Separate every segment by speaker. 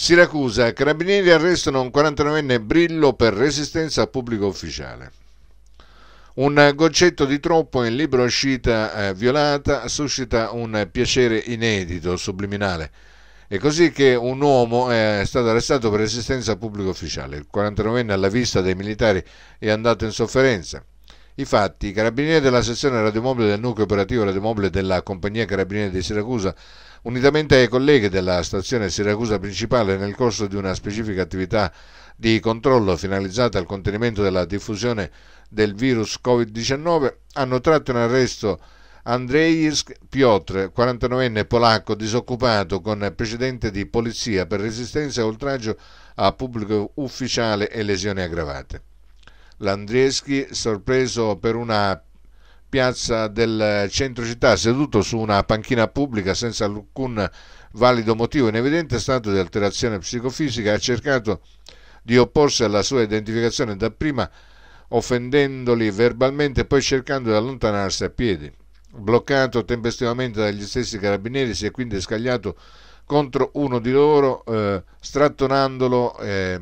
Speaker 1: Siracusa, carabinieri arrestano un 49enne brillo per resistenza a pubblico ufficiale. Un goccetto di troppo in libro uscita eh, violata suscita un piacere inedito, subliminale. È così che un uomo eh, è stato arrestato per resistenza a pubblico ufficiale. Il 49enne alla vista dei militari è andato in sofferenza. I fatti, i carabinieri della sezione radiomobile del nucleo operativo radiomobile della compagnia carabinieri di Siracusa Unitamente ai colleghi della stazione Siracusa principale, nel corso di una specifica attività di controllo finalizzata al contenimento della diffusione del virus Covid-19, hanno tratto in arresto Andrzejsk Piotr, 49enne polacco disoccupato con precedente di polizia per resistenza e oltraggio a pubblico ufficiale e lesioni aggravate. L'Andrieschi, sorpreso per una piazza del centro città, seduto su una panchina pubblica senza alcun valido motivo in evidente stato di alterazione psicofisica, ha cercato di opporsi alla sua identificazione dapprima offendendoli verbalmente poi cercando di allontanarsi a piedi. Bloccato tempestivamente dagli stessi carabinieri, si è quindi scagliato contro uno di loro, eh, strattonandolo. Eh,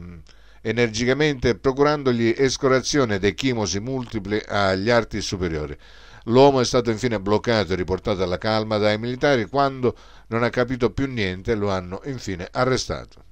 Speaker 1: energicamente procurandogli escorazione ed chimosi multiple agli arti superiori. L'uomo è stato infine bloccato e riportato alla calma dai militari quando non ha capito più niente lo hanno infine arrestato.